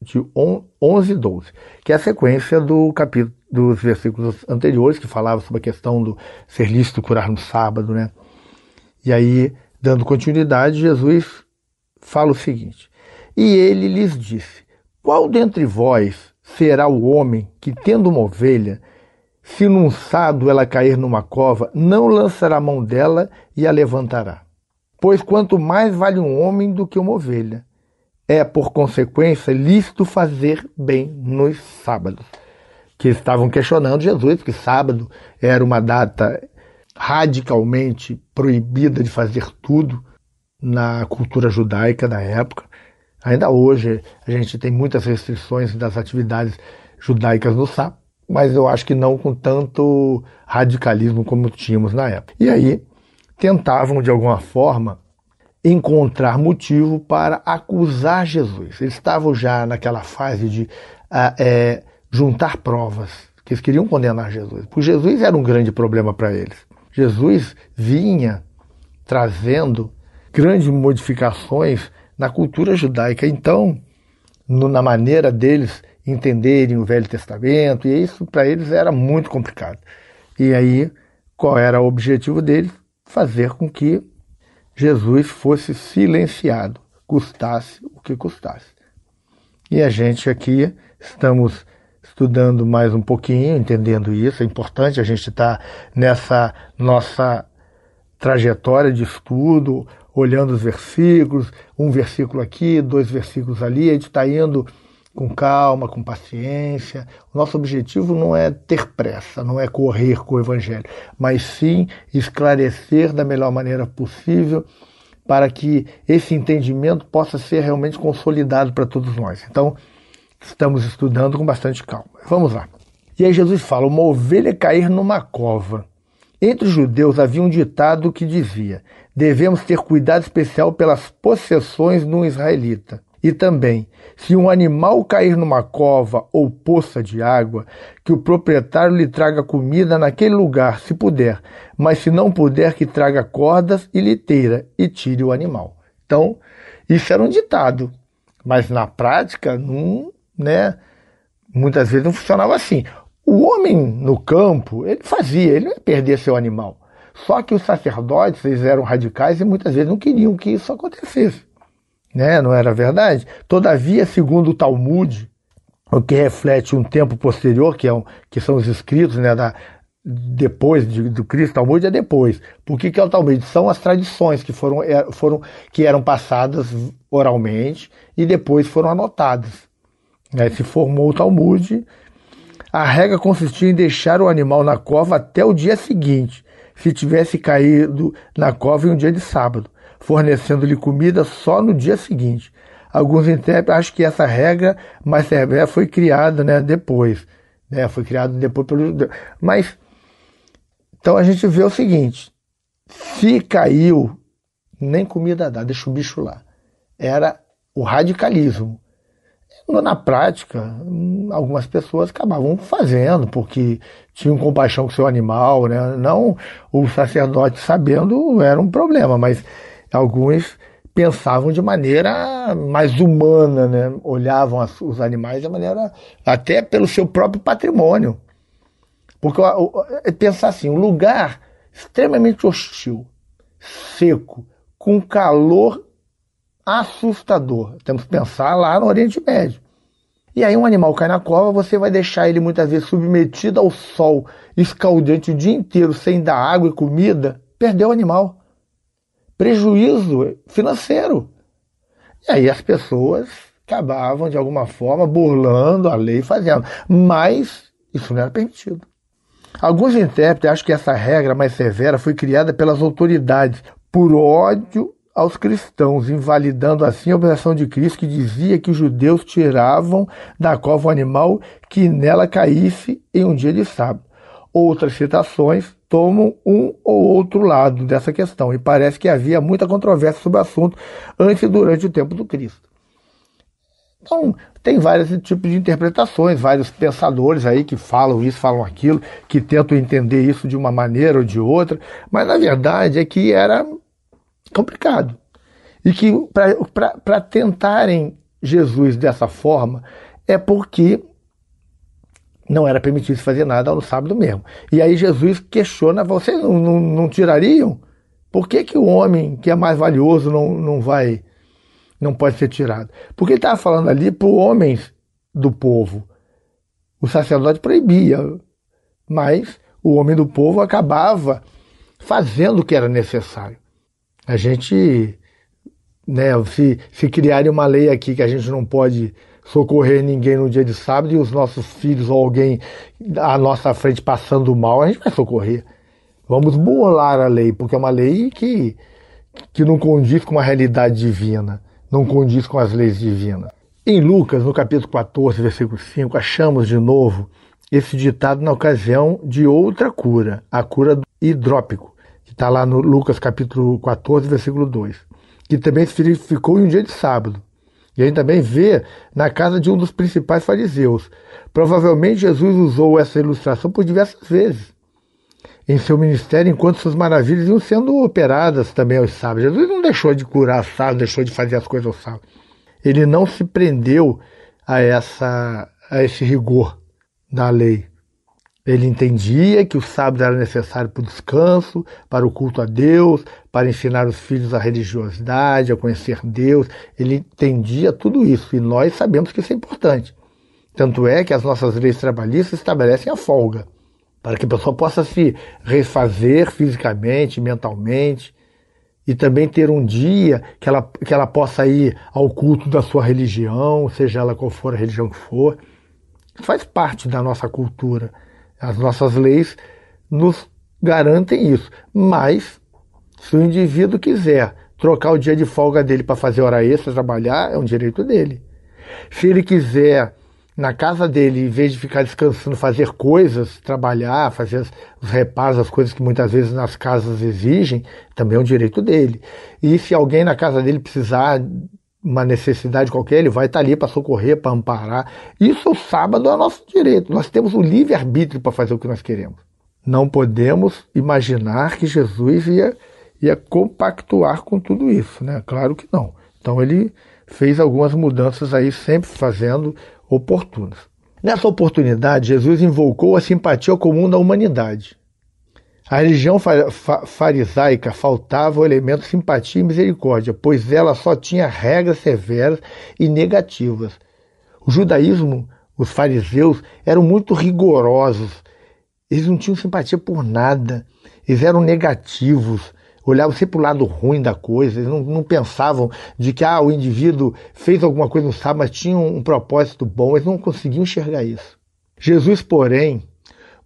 de 11 e 12, que é a sequência do capítulo dos versículos anteriores que falava sobre a questão do ser lícito curar no sábado, né? E aí, dando continuidade, Jesus fala o seguinte: E ele lhes disse: Qual dentre vós será o homem que, tendo uma ovelha, se num sábado ela cair numa cova, não lançará a mão dela e a levantará? Pois quanto mais vale um homem do que uma ovelha é, por consequência, lícito fazer bem nos sábados. Que estavam questionando Jesus, que sábado era uma data radicalmente proibida de fazer tudo na cultura judaica da época. Ainda hoje a gente tem muitas restrições das atividades judaicas no sábado, mas eu acho que não com tanto radicalismo como tínhamos na época. E aí tentavam de alguma forma encontrar motivo para acusar Jesus. Eles estavam já naquela fase de ah, é, juntar provas, que eles queriam condenar Jesus. Porque Jesus era um grande problema para eles. Jesus vinha trazendo grandes modificações na cultura judaica. Então, no, na maneira deles entenderem o Velho Testamento, e isso para eles era muito complicado. E aí, qual era o objetivo deles? Fazer com que Jesus fosse silenciado, custasse o que custasse. E a gente aqui estamos estudando mais um pouquinho, entendendo isso. É importante a gente estar tá nessa nossa trajetória de estudo, olhando os versículos, um versículo aqui, dois versículos ali, a gente está indo com calma, com paciência. O nosso objetivo não é ter pressa, não é correr com o Evangelho, mas sim esclarecer da melhor maneira possível para que esse entendimento possa ser realmente consolidado para todos nós. Então, estamos estudando com bastante calma. Vamos lá. E aí Jesus fala: uma ovelha cair numa cova. Entre os judeus havia um ditado que dizia: devemos ter cuidado especial pelas possessões de um israelita e também, se um animal cair numa cova ou poça de água, que o proprietário lhe traga comida naquele lugar, se puder, mas se não puder, que traga cordas e liteira e tire o animal. Então, isso era um ditado, mas na prática, não, né, muitas vezes não funcionava assim. O homem no campo, ele fazia, ele não ia perder seu animal. Só que os sacerdotes, eles eram radicais e muitas vezes não queriam que isso acontecesse né? não era verdade? Todavia, segundo o Talmud, o que reflete um tempo posterior, que, é um, que são os escritos né, da, depois de, do Cristo, Talmud é depois. Por que, que é o Talmud? São as tradições que foram, é, foram que eram passadas oralmente e depois foram anotadas. Né? Se formou o Talmud. A regra consistia em deixar o animal na cova até o dia seguinte, se tivesse caído na cova em um dia de sábado fornecendo-lhe comida só no dia seguinte. Alguns intérpretes acham que essa regra mais severa foi criada né, depois. Né, foi criada depois pelo. Mas, então a gente vê o seguinte: se caiu, nem comida dá, deixa o bicho lá. Era o radicalismo. Na prática, algumas pessoas acabavam fazendo, porque tinham compaixão com seu animal, né? Não o sacerdote sabendo era um problema, mas Alguns pensavam de maneira mais humana, né? olhavam os animais de maneira até pelo seu próprio patrimônio. Porque é pensar assim, um lugar extremamente hostil, seco, com calor assustador. Temos que pensar lá no Oriente Médio. E aí um animal cai na cova, você vai deixar ele muitas vezes submetido ao sol escaldante o dia inteiro, sem dar água e comida, perdeu o animal prejuízo financeiro. E aí as pessoas acabavam, de alguma forma, burlando a lei, fazendo. Mas isso não era permitido. Alguns intérpretes acham que essa regra mais severa foi criada pelas autoridades por ódio aos cristãos, invalidando assim a obrigação de Cristo que dizia que os judeus tiravam da cova um animal que nela caísse em um dia de sábado. Outras citações tomam um ou outro lado dessa questão, e parece que havia muita controvérsia sobre o assunto antes e durante o tempo do Cristo. Então, tem vários tipos de interpretações, vários pensadores aí que falam isso, falam aquilo, que tentam entender isso de uma maneira ou de outra, mas na verdade é que era complicado. E que para tentarem Jesus dessa forma é porque não era permitido fazer nada no sábado mesmo. E aí Jesus questiona: vocês não, não, não tirariam? Por que, que o homem que é mais valioso não, não vai, não pode ser tirado? Porque ele estava falando ali para homens do povo. O sacerdote proibia, mas o homem do povo acabava fazendo o que era necessário. A gente, né, se, se criarem uma lei aqui que a gente não pode socorrer ninguém no dia de sábado e os nossos filhos ou alguém à nossa frente passando mal, a gente vai socorrer. Vamos burlar a lei, porque é uma lei que, que não condiz com a realidade divina, não condiz com as leis divinas. Em Lucas, no capítulo 14, versículo 5, achamos de novo esse ditado na ocasião de outra cura, a cura do hidrópico, que está lá no Lucas capítulo 14, versículo 2, que também se verificou em um dia de sábado. E aí também vê na casa de um dos principais fariseus. Provavelmente Jesus usou essa ilustração por diversas vezes em seu ministério, enquanto suas maravilhas iam sendo operadas também aos sábios. Jesus não deixou de curar sábios, deixou de fazer as coisas aos sábios. Ele não se prendeu a, essa, a esse rigor da lei. Ele entendia que o sábado era necessário para o descanso, para o culto a Deus, para ensinar os filhos a religiosidade, a conhecer Deus. Ele entendia tudo isso e nós sabemos que isso é importante. Tanto é que as nossas leis trabalhistas estabelecem a folga, para que a pessoa possa se refazer fisicamente, mentalmente, e também ter um dia que ela, que ela possa ir ao culto da sua religião, seja ela qual for a religião que for. Faz parte da nossa cultura as nossas leis nos garantem isso. Mas, se o indivíduo quiser trocar o dia de folga dele para fazer hora extra, trabalhar, é um direito dele. Se ele quiser, na casa dele, em vez de ficar descansando, fazer coisas, trabalhar, fazer os reparos, as coisas que muitas vezes nas casas exigem, também é um direito dele. E se alguém na casa dele precisar uma necessidade qualquer, ele vai estar tá ali para socorrer, para amparar. Isso, o sábado, é nosso direito. Nós temos o livre-arbítrio para fazer o que nós queremos. Não podemos imaginar que Jesus ia, ia compactuar com tudo isso, né? Claro que não. Então, ele fez algumas mudanças aí, sempre fazendo oportunas. Nessa oportunidade, Jesus invocou a simpatia comum da humanidade. A religião farisaica faltava o elemento simpatia e misericórdia, pois ela só tinha regras severas e negativas. O judaísmo, os fariseus, eram muito rigorosos. Eles não tinham simpatia por nada. Eles eram negativos olhavam sempre para o lado ruim da coisa, eles não, não, pensavam de que ah, o indivíduo fez alguma coisa no sábado, mas tinha um, um propósito bom, eles não conseguiam enxergar isso. Jesus, porém,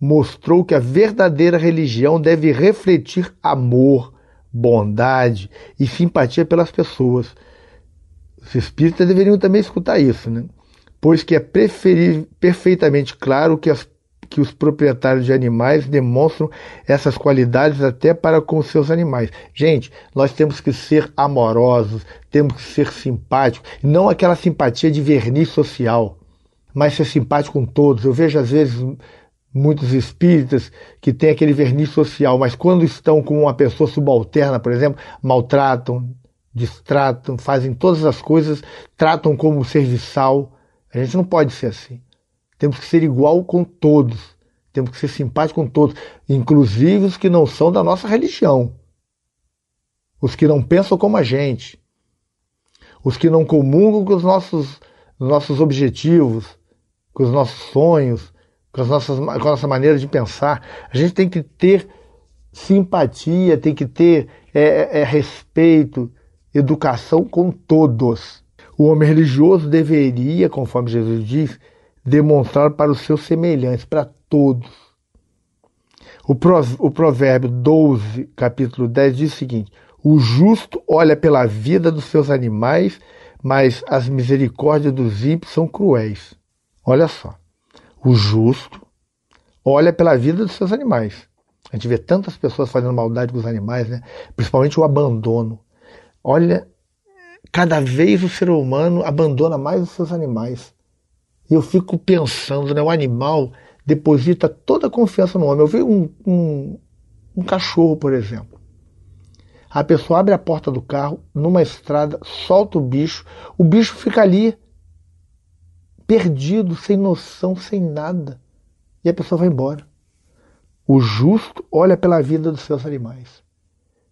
mostrou que a verdadeira religião deve refletir amor, bondade e simpatia pelas pessoas. Os espíritas deveriam também escutar isso, né? pois que é perfeitamente claro que, as, que os proprietários de animais demonstram essas qualidades até para com seus animais. Gente, nós temos que ser amorosos, temos que ser simpáticos, não aquela simpatia de verniz social, mas ser simpático com todos. Eu vejo às vezes muitos espíritas que têm aquele verniz social, mas quando estão com uma pessoa subalterna, por exemplo, maltratam, distratam, fazem todas as coisas, tratam como serviçal. A gente não pode ser assim. Temos que ser igual com todos. Temos que ser simpáticos com todos, inclusive os que não são da nossa religião. Os que não pensam como a gente. Os que não comungam com os nossos, nossos objetivos, com os nossos sonhos com, as nossas, com a nossa maneira de pensar. A gente tem que ter simpatia, tem que ter é, é, é, respeito, educação com todos. O homem religioso deveria, conforme Jesus diz, demonstrar para os seus semelhantes, para todos. O, pro, o provérbio 12, capítulo 10, diz o seguinte: O justo olha pela vida dos seus animais, mas as misericórdias dos ímpios são cruéis. Olha só o justo, olha pela vida dos seus animais. A gente vê tantas pessoas fazendo maldade com os animais, né? principalmente o abandono. Olha, cada vez o ser humano abandona mais os seus animais. E eu fico pensando, né? o animal deposita toda a confiança no homem. Eu vi um, um, um cachorro, por exemplo. A pessoa abre a porta do carro numa estrada, solta o bicho, o bicho fica ali perdido, sem noção, sem nada. E a pessoa vai embora. O justo olha pela vida dos seus animais.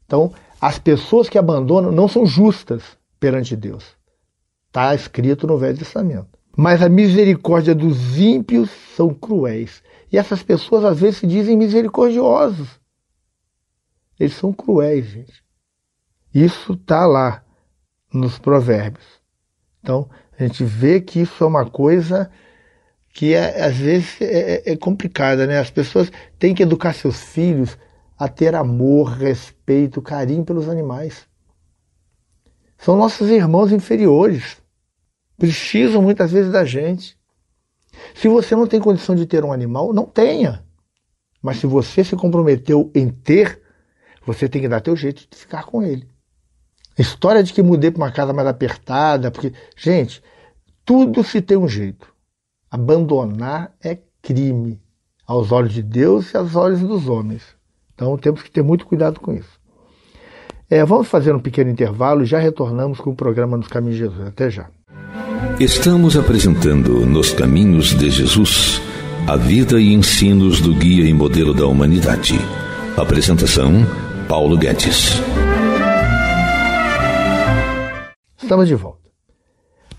Então, as pessoas que abandonam não são justas perante Deus. Está escrito no Velho Testamento. Mas a misericórdia dos ímpios são cruéis. E essas pessoas às vezes se dizem misericordiosos. Eles são cruéis, gente. Isso está lá nos Provérbios. Então, a gente vê que isso é uma coisa que é, às vezes é, é, é complicada, né? As pessoas têm que educar seus filhos a ter amor, respeito, carinho pelos animais. São nossos irmãos inferiores. Precisam muitas vezes da gente. Se você não tem condição de ter um animal, não tenha. Mas se você se comprometeu em ter, você tem que dar teu jeito de ficar com ele. A história de que mudei para uma casa mais apertada, porque, gente, tudo se tem um jeito. Abandonar é crime aos olhos de Deus e aos olhos dos homens. Então temos que ter muito cuidado com isso. É, vamos fazer um pequeno intervalo e já retornamos com o programa Nos Caminhos de Jesus. Até já. Estamos apresentando Nos Caminhos de Jesus a vida e ensinos do guia e modelo da humanidade. Apresentação: Paulo Guedes. Estamos de volta.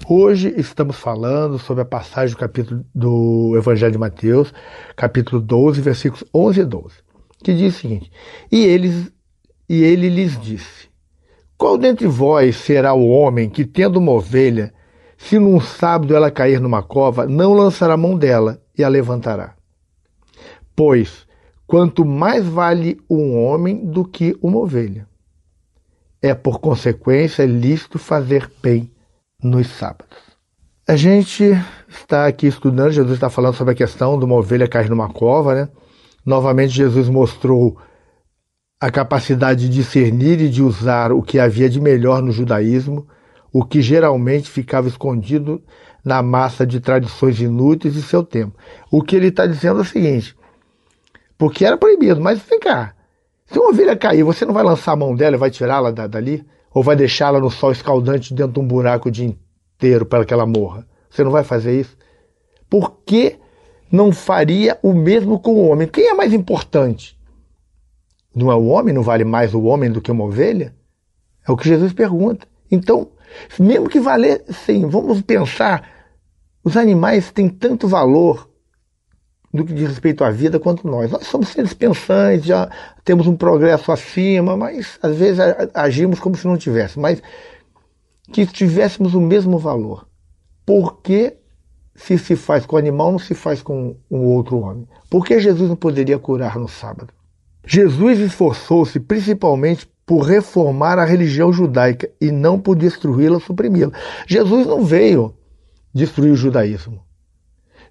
Hoje estamos falando sobre a passagem do capítulo do Evangelho de Mateus, capítulo 12, versículos 11 e 12, que diz o seguinte: E eles e ele lhes disse: Qual dentre vós será o homem que tendo uma ovelha, se num sábado ela cair numa cova, não lançará a mão dela e a levantará? Pois quanto mais vale um homem do que uma ovelha. É, por consequência, é lícito fazer bem nos sábados. A gente está aqui estudando, Jesus está falando sobre a questão de uma ovelha cair numa cova, né? Novamente, Jesus mostrou a capacidade de discernir e de usar o que havia de melhor no judaísmo, o que geralmente ficava escondido na massa de tradições inúteis de seu tempo. O que ele está dizendo é o seguinte: porque era proibido, mas vem cá, se uma ovelha cair, você não vai lançar a mão dela e vai tirá-la dali? Ou vai deixá-la no sol escaldante dentro de um buraco o dia inteiro para que ela morra? Você não vai fazer isso? Por que não faria o mesmo com o homem? Quem é mais importante? Não é o homem? Não vale mais o homem do que uma ovelha? É o que Jesus pergunta. Então, mesmo que valer, sim, vamos pensar, os animais têm tanto valor do que diz respeito à vida quanto nós. Nós somos seres pensantes, já temos um progresso acima, mas às vezes agimos como se não tivéssemos Mas que tivéssemos o mesmo valor. Por que se se faz com o animal, não se faz com um outro homem? Por que Jesus não poderia curar no sábado? Jesus esforçou-se principalmente por reformar a religião judaica e não por destruí-la, suprimi-la. Jesus não veio destruir o judaísmo.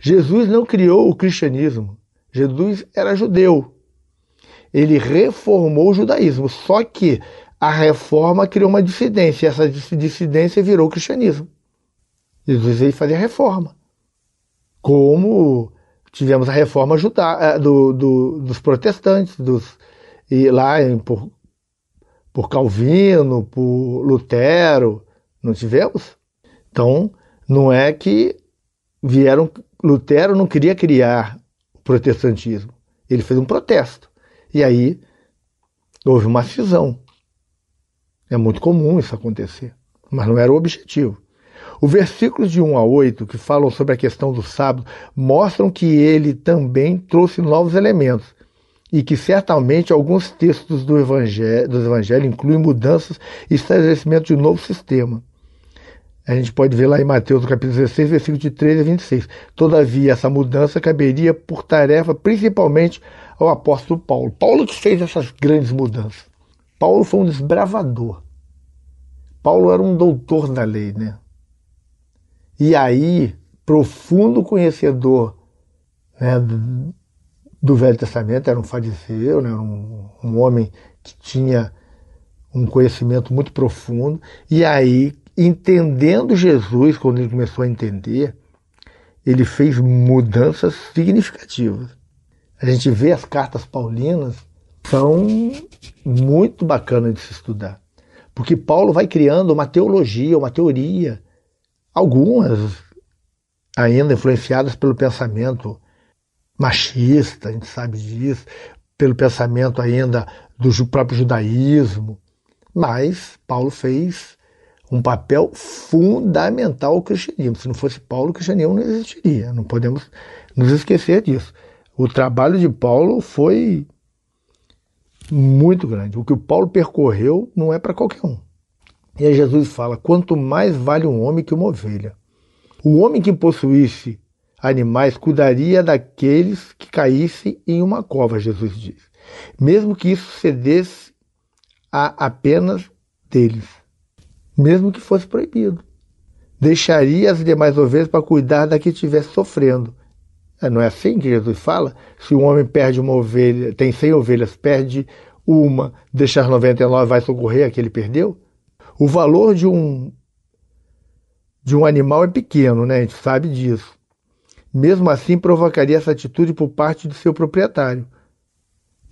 Jesus não criou o cristianismo. Jesus era judeu. Ele reformou o judaísmo. Só que a reforma criou uma dissidência. E essa dissidência virou o cristianismo. Jesus veio fazer a reforma. Como tivemos a reforma juda eh, do, do, dos protestantes, dos, e lá em, por, por Calvino, por Lutero, não tivemos? Então, não é que vieram Lutero não queria criar o protestantismo, ele fez um protesto. E aí houve uma cisão. É muito comum isso acontecer, mas não era o objetivo. Os versículos de 1 a 8, que falam sobre a questão do sábado, mostram que ele também trouxe novos elementos e que certamente alguns textos do evangelho, dos evangelhos incluem mudanças e estabelecimento de um novo sistema. A gente pode ver lá em Mateus capítulo 16, versículo de 13 a 26. Todavia, essa mudança caberia por tarefa principalmente ao apóstolo Paulo. Paulo que fez essas grandes mudanças. Paulo foi um desbravador. Paulo era um doutor da lei, né? E aí, profundo conhecedor né, do Velho Testamento, era um fariseu, né, um, um homem que tinha um conhecimento muito profundo, e aí entendendo Jesus, quando ele começou a entender, ele fez mudanças significativas. A gente vê as cartas paulinas, são muito bacanas de se estudar. Porque Paulo vai criando uma teologia, uma teoria, algumas ainda influenciadas pelo pensamento machista, a gente sabe disso, pelo pensamento ainda do próprio judaísmo. Mas Paulo fez um papel fundamental ao cristianismo. Se não fosse Paulo, o cristianismo não existiria. Não podemos nos esquecer disso. O trabalho de Paulo foi muito grande. O que o Paulo percorreu não é para qualquer um. E aí Jesus fala: quanto mais vale um homem que uma ovelha. O homem que possuísse animais cuidaria daqueles que caíssem em uma cova, Jesus diz, mesmo que isso cedesse a apenas deles mesmo que fosse proibido. Deixaria as demais ovelhas para cuidar da que estivesse sofrendo. É, não é assim que Jesus fala? Se um homem perde uma ovelha, tem 100 ovelhas, perde uma, deixa as 99, vai socorrer a que ele perdeu? O valor de um de um animal é pequeno, né? A gente sabe disso. Mesmo assim, provocaria essa atitude por parte do seu proprietário.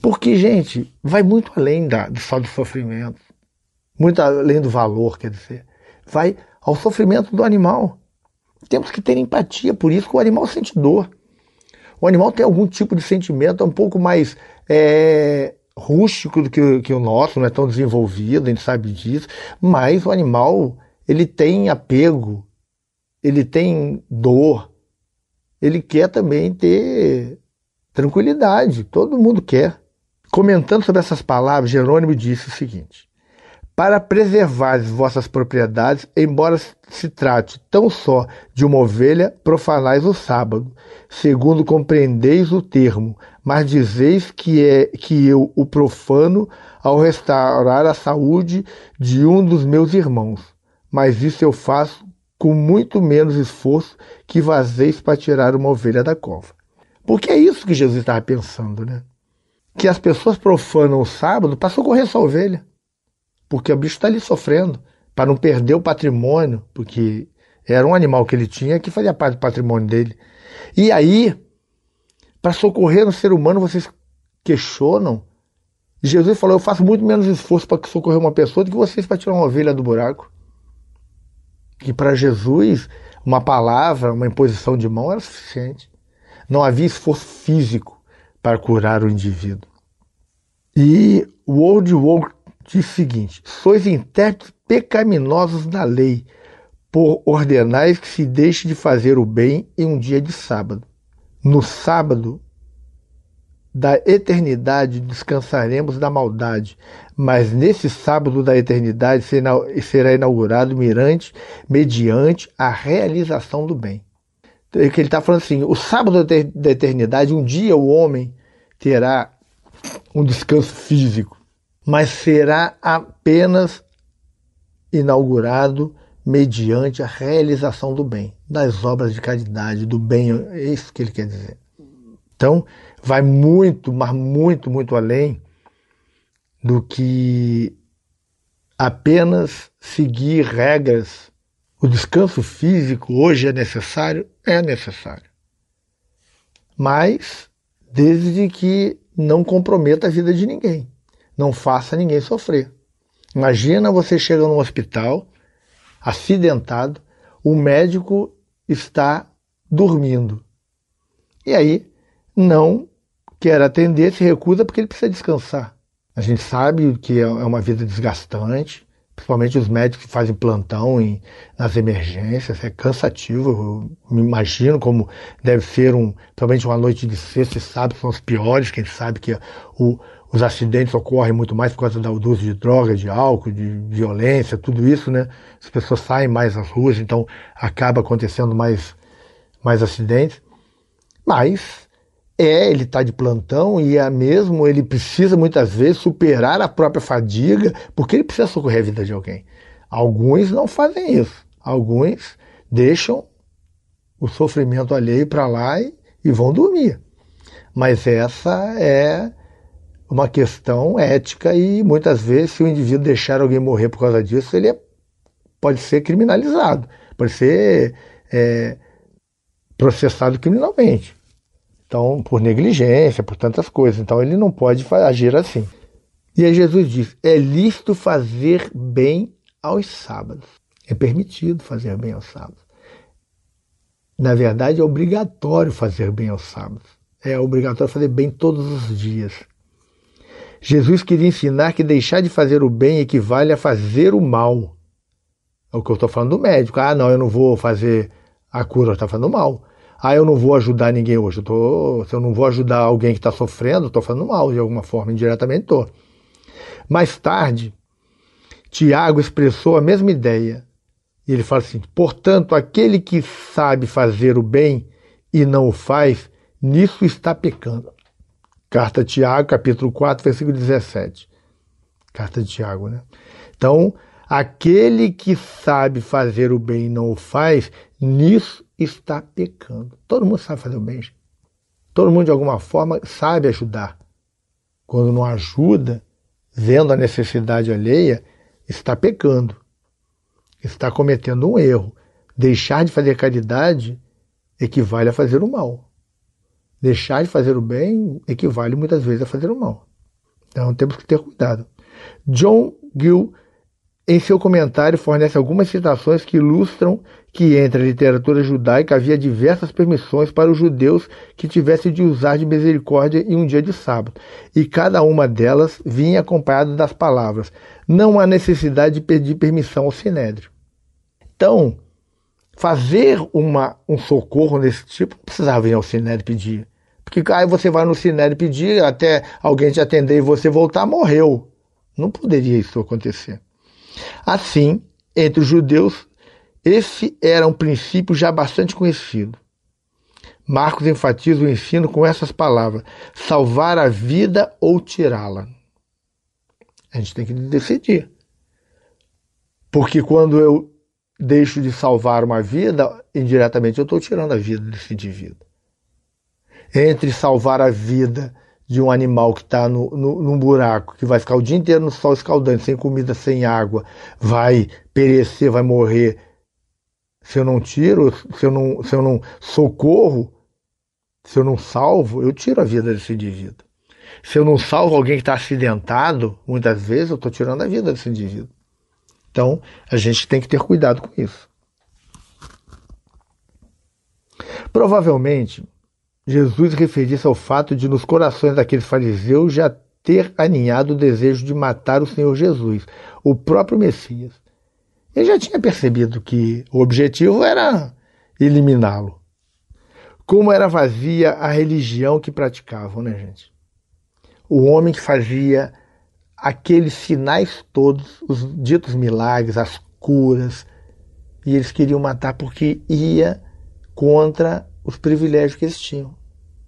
Porque, gente, vai muito além da, só do sofrimento muito além do valor, quer dizer, vai ao sofrimento do animal. Temos que ter empatia, por isso que o animal sente dor. O animal tem algum tipo de sentimento é um pouco mais é, rústico do que, que o nosso, não é tão desenvolvido, a gente sabe disso, mas o animal ele tem apego, ele tem dor, ele quer também ter tranquilidade, todo mundo quer. Comentando sobre essas palavras, Jerônimo disse o seguinte: para preservar vossas propriedades, embora se trate tão só de uma ovelha, profanais o sábado, segundo compreendeis o termo, mas dizeis que é que eu o profano ao restaurar a saúde de um dos meus irmãos. Mas isso eu faço com muito menos esforço que vazeis para tirar uma ovelha da cova. Porque é isso que Jesus estava pensando, né? Que as pessoas profanam o sábado para socorrer sua ovelha porque o bicho está ali sofrendo para não perder o patrimônio, porque era um animal que ele tinha que fazia parte do patrimônio dele. E aí, para socorrer um ser humano, vocês questionam. Jesus falou: Eu faço muito menos esforço para socorrer uma pessoa do que vocês para tirar uma ovelha do buraco. E para Jesus, uma palavra, uma imposição de mão era suficiente. Não havia esforço físico para curar o indivíduo. E o World War diz o seguinte: sois intérpretes pecaminosos da lei, por ordenais que se deixe de fazer o bem em um dia de sábado. No sábado da eternidade descansaremos da maldade, mas nesse sábado da eternidade será inaugurado mirante mediante a realização do bem. Então, é que ele está falando assim: o sábado da eternidade, um dia o homem terá um descanso físico mas será apenas inaugurado mediante a realização do bem, das obras de caridade, do bem, é isso que ele quer dizer. Então, vai muito, mas muito, muito além do que apenas seguir regras. O descanso físico hoje é necessário? É necessário. Mas desde que não comprometa a vida de ninguém. Não faça ninguém sofrer. Imagina você chega no hospital acidentado, o médico está dormindo. E aí não quer atender, se recusa porque ele precisa descansar. A gente sabe que é, é uma vida desgastante, principalmente os médicos que fazem plantão em, nas emergências, é cansativo. Eu me imagino como deve ser um, principalmente uma noite de sexta e sábado são os piores, que a gente sabe que é o os acidentes ocorrem muito mais por causa da uso de drogas, de álcool, de violência, tudo isso, né? As pessoas saem mais às ruas, então acaba acontecendo mais, mais acidentes. Mas é, ele está de plantão e é mesmo, ele precisa muitas vezes superar a própria fadiga, porque ele precisa socorrer a vida de alguém. Alguns não fazem isso. Alguns deixam o sofrimento alheio para lá e, e vão dormir. Mas essa é uma questão ética e muitas vezes se o indivíduo deixar alguém morrer por causa disso, ele é, pode ser criminalizado, pode ser é, processado criminalmente. Então, por negligência, por tantas coisas. Então, ele não pode agir assim. E aí Jesus diz: é lícito fazer bem aos sábados. É permitido fazer bem aos sábados. Na verdade, é obrigatório fazer bem aos sábados. É obrigatório fazer bem todos os dias. Jesus queria ensinar que deixar de fazer o bem equivale a fazer o mal. É o que eu estou falando do médico. Ah, não, eu não vou fazer a cura, está falando mal. Ah, eu não vou ajudar ninguém hoje. Eu tô, se eu não vou ajudar alguém que está sofrendo, estou falando mal de alguma forma, indiretamente estou. Mais tarde, Tiago expressou a mesma ideia. E ele fala assim: portanto, aquele que sabe fazer o bem e não o faz, nisso está pecando. Carta de Tiago, capítulo 4, versículo 17. Carta de Tiago, né? Então, aquele que sabe fazer o bem e não o faz, nisso está pecando. Todo mundo sabe fazer o bem. Todo mundo, de alguma forma, sabe ajudar. Quando não ajuda, vendo a necessidade alheia, está pecando. Está cometendo um erro. Deixar de fazer caridade equivale a fazer o mal. Deixar de fazer o bem equivale muitas vezes a fazer o mal. Então temos que ter cuidado. John Gill, em seu comentário, fornece algumas citações que ilustram que entre a literatura judaica havia diversas permissões para os judeus que tivessem de usar de misericórdia em um dia de sábado, e cada uma delas vinha acompanhada das palavras: não há necessidade de pedir permissão ao sinédrio. Então, fazer uma, um socorro desse tipo não precisava ir ao sinédrio pedir. Porque aí você vai no cinério pedir, até alguém te atender e você voltar, morreu. Não poderia isso acontecer. Assim, entre os judeus, esse era um princípio já bastante conhecido. Marcos enfatiza o ensino com essas palavras: salvar a vida ou tirá-la. A gente tem que decidir. Porque quando eu deixo de salvar uma vida, indiretamente eu estou tirando a vida desse indivíduo entre salvar a vida de um animal que está no, no, num buraco, que vai ficar o dia inteiro no sol escaldante, sem comida, sem água, vai perecer, vai morrer. Se eu não tiro, se eu não, se eu não socorro, se eu não salvo, eu tiro a vida desse indivíduo. Se eu não salvo alguém que está acidentado, muitas vezes eu estou tirando a vida desse indivíduo. Então, a gente tem que ter cuidado com isso. Provavelmente, Jesus referisse se ao fato de, nos corações daqueles fariseus, já ter aninhado o desejo de matar o Senhor Jesus, o próprio Messias. Ele já tinha percebido que o objetivo era eliminá-lo. Como era vazia a religião que praticavam, né, gente? O homem que fazia aqueles sinais todos, os ditos milagres, as curas, e eles queriam matar porque ia contra os privilégios que eles tinham.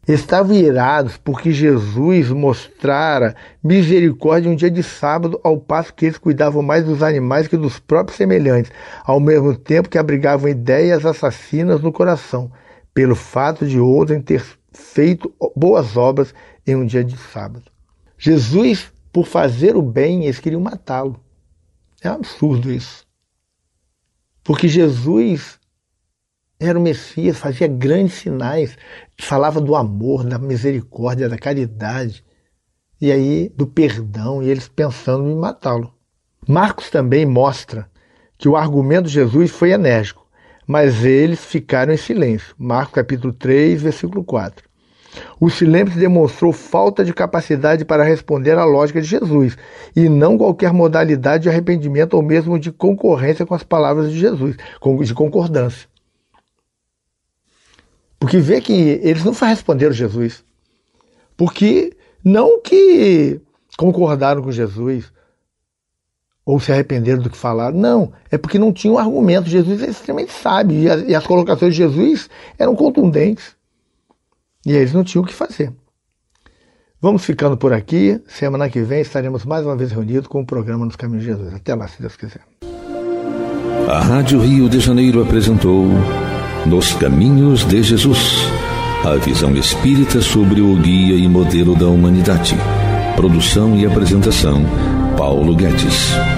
Estavam irados porque Jesus mostrara misericórdia um dia de sábado, ao passo que eles cuidavam mais dos animais que dos próprios semelhantes, ao mesmo tempo que abrigavam ideias assassinas no coração, pelo fato de outrem ter feito boas obras em um dia de sábado. Jesus, por fazer o bem, eles queriam matá-lo. É um absurdo isso. Porque Jesus era o Messias, fazia grandes sinais, falava do amor, da misericórdia, da caridade, e aí do perdão, e eles pensando em matá-lo. Marcos também mostra que o argumento de Jesus foi enérgico, mas eles ficaram em silêncio. Marcos capítulo 3, versículo 4. O silêncio demonstrou falta de capacidade para responder à lógica de Jesus, e não qualquer modalidade de arrependimento ou mesmo de concorrência com as palavras de Jesus, de concordância. Porque vê que eles não só responderam Jesus, porque não que concordaram com Jesus ou se arrependeram do que falaram, não, é porque não tinham argumento. Jesus é extremamente sábio e as, e as colocações de Jesus eram contundentes e eles não tinham o que fazer. Vamos ficando por aqui. Semana que vem estaremos mais uma vez reunidos com o programa Nos Caminhos de Jesus. Até lá, se Deus quiser. A Rádio Rio de Janeiro apresentou. Nos Caminhos de Jesus. A visão espírita sobre o guia e modelo da humanidade. Produção e apresentação: Paulo Guedes.